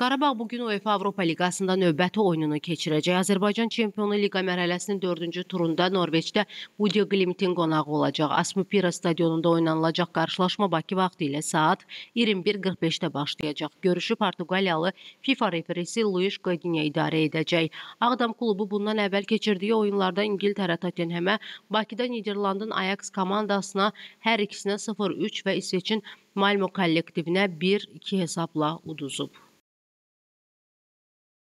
Qarabağ bu gün UEFA Avropa Liqasında növbəti oyununu keçirəcək. Azərbaycan Çempionu Liqa mərhələsinin 4-cü turunda Norveçdə Budio Glimitin qonağı olacaq. Asmupira stadionunda oynanılacaq qarşılaşma Bakı vaxtı ilə saat 21:45-də başlayacaq. Görüşü Portuqaliyalı FIFA referisi Luis Godinho idarə edəcək. Ağdam klubu bundan əvvəl keçirdiyi oyunlarda İngiltərə Tottenhamə, Bakıda Niderlandın Ajax komandasına hər ikisinə 0-3 və İsveçin Malmo kollektivinə 1-2 hesabla uduzub.